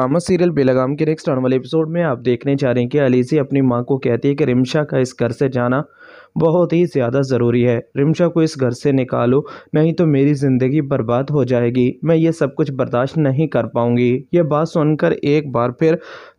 आमद सीरियल बेलगाम के नेक्स्ट आने वाले एपिसोड में आप देखने जा रहे हैं कि अलीसी अपनी माँ को कहती है कि रिमशा का इस घर से जाना बहुत ही ज़्यादा ज़रूरी है रिमशा को इस घर से निकालो नहीं तो मेरी ज़िंदगी बर्बाद हो जाएगी मैं ये सब कुछ बर्दाश्त नहीं कर पाऊँगी ये बात सुनकर एक बार फिर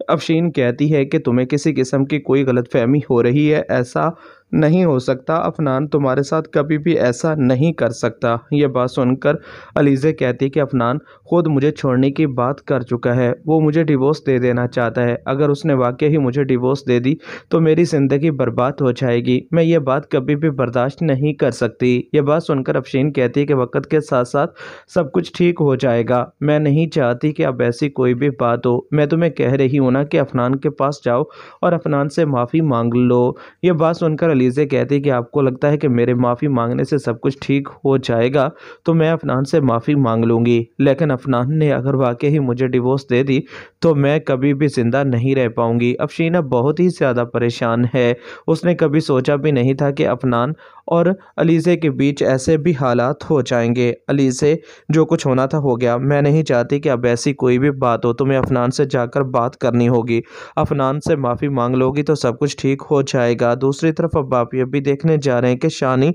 अफशीन कहती है कि तुम्हें किसी किस्म की कोई गलत हो रही है ऐसा नहीं हो सकता अफनान तुम्हारे साथ कभी भी ऐसा नहीं कर सकता यह बात सुनकर अलीज़े कहती कि अफनान ख़ुद मुझे छोड़ने की बात कर चुका है वो मुझे डिवोर्स दे देना चाहता है अगर उसने वाकई ही मुझे डिवोर्स दे दी तो मेरी ज़िंदगी बर्बाद हो जाएगी मैं ये बात कभी भी बर्दाश्त नहीं कर सकती यह बात सुनकर अफशीन कहती है कि वक्त के साथ साथ सब कुछ ठीक हो जाएगा मैं नहीं चाहती कि अब ऐसी कोई भी बात हो मैं तुम्हें कह रही हूँ ना कि अफनान के पास जाओ और अफनान से माफ़ी मांग लो ये बात सुनकर लीज़े कहती है कि आपको लगता है कि मेरे माफ़ी मांगने से सब कुछ ठीक हो जाएगा तो मैं अफनान से माफ़ी मांग लूँगी लेकिन अफनान ने अगर वाकई ही मुझे डिवोर्स दे दी तो मैं कभी भी ज़िंदा नहीं रह पाऊँगी अफशीना बहुत ही ज़्यादा परेशान है उसने कभी सोचा भी नहीं था कि अफनान और अलीज़े के बीच ऐसे भी हालात हो जाएंगे अलीज़े जो कुछ होना था हो गया मैं नहीं चाहती कि अब ऐसी कोई भी बात हो तुम्हें अफनान से जाकर बात करनी होगी अफनान से माफ़ी मांग लोगी तो सब कुछ ठीक हो जाएगा दूसरी तरफ अब अब आप ये भी देखने जा रहे हैं कि शानी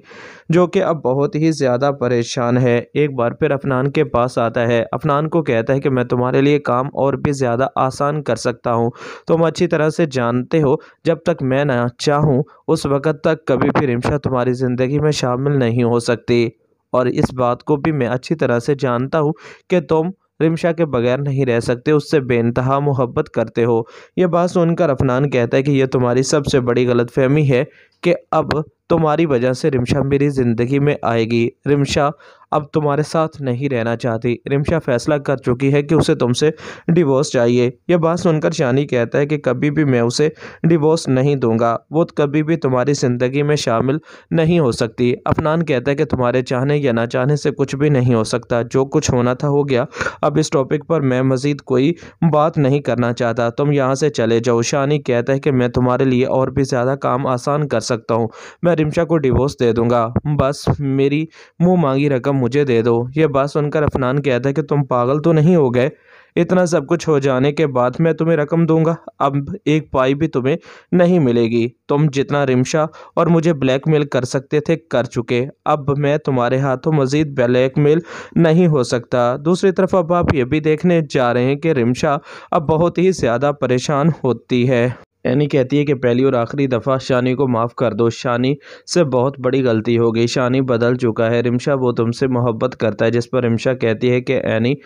जो कि अब बहुत ही ज़्यादा परेशान है एक बार फिर अफनान के पास आता है अफनान को कहता है कि मैं तुम्हारे लिए काम और भी ज़्यादा आसान कर सकता हूँ तुम अच्छी तरह से जानते हो जब तक मैं ना चाहूँ उस वक़्त तक कभी भी रिमशा तुम्हारी ज़िंदगी में शामिल नहीं हो सकती और इस बात को भी मैं अच्छी तरह से जानता हूँ कि तुम रिमशा के बगैर नहीं रह सकते उससे बेनतहा मोहब्बत करते हो यह बात सुनकर अफनान कहता है कि यह तुम्हारी सबसे बड़ी गलतफहमी है कि अब तुम्हारी वजह से रिमशा मेरी ज़िंदगी में आएगी रिमशा अब तुम्हारे साथ नहीं रहना चाहती रिमशा फैसला कर चुकी है कि उसे तुमसे डिवोर्स चाहिए यह बात सुनकर शानी कहता है कि कभी भी मैं उसे डिवोर्स नहीं दूंगा वो कभी भी तुम्हारी ज़िंदगी में शामिल नहीं हो सकती अफनान कहता है कि तुम्हारे चाहने या ना चाहने से कुछ भी नहीं हो सकता जो कुछ होना था हो गया अब इस टॉपिक पर मैं मज़ीद कोई बात नहीं करना चाहता तुम यहाँ से चले जाओ शानी कहता है कि मैं तुम्हारे लिए और भी ज़्यादा काम आसान कर सकता हूँ मैं रिमशा को डिवोर्स दे दूँगा बस मेरी मुँह मांगी रकम मुझे दे दो यह बात सुनकर अफनान कहता है कि तुम पागल तो नहीं हो गए इतना सब कुछ हो जाने के बाद मैं तुम्हें रकम दूंगा अब एक पाई भी तुम्हें नहीं मिलेगी तुम जितना रिमशा और मुझे ब्लैकमेल कर सकते थे कर चुके अब मैं तुम्हारे हाथों मज़ीद ब्लैकमेल नहीं हो सकता दूसरी तरफ अब आप ये भी देखने जा रहे हैं कि रिमशा अब बहुत ही ज़्यादा परेशान होती है एनी कहती है कि पहली और आखिरी दफ़ा शानी को माफ़ कर दो शानी से बहुत बड़ी गलती हो गई शानी बदल चुका है रिमशा वो तुमसे मोहब्बत करता है जिस पर रिमशा कहती है कि एनी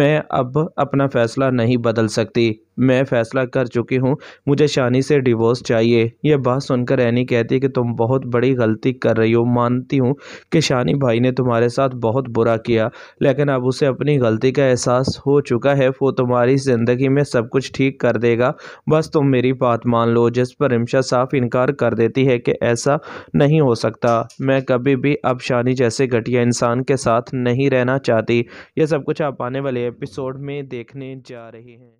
मैं अब अपना फ़ैसला नहीं बदल सकती मैं फ़ैसला कर चुकी हूँ मुझे शानी से डिवोर्स चाहिए यह बात सुनकर एनी कहती है कि तुम बहुत बड़ी गलती कर रही हो मानती हूँ कि शानी भाई ने तुम्हारे साथ बहुत बुरा किया लेकिन अब उसे अपनी गलती का एहसास हो चुका है वो तुम्हारी ज़िंदगी में सब कुछ ठीक कर देगा बस तुम मेरी बात मान लो जिस पर इमशा साफ इनकार कर देती है कि ऐसा नहीं हो सकता मैं कभी भी अब शानी जैसे घटिया इंसान के साथ नहीं रहना चाहती ये सब कुछ आप आने वाले एपिसोड में देखने जा रही हैं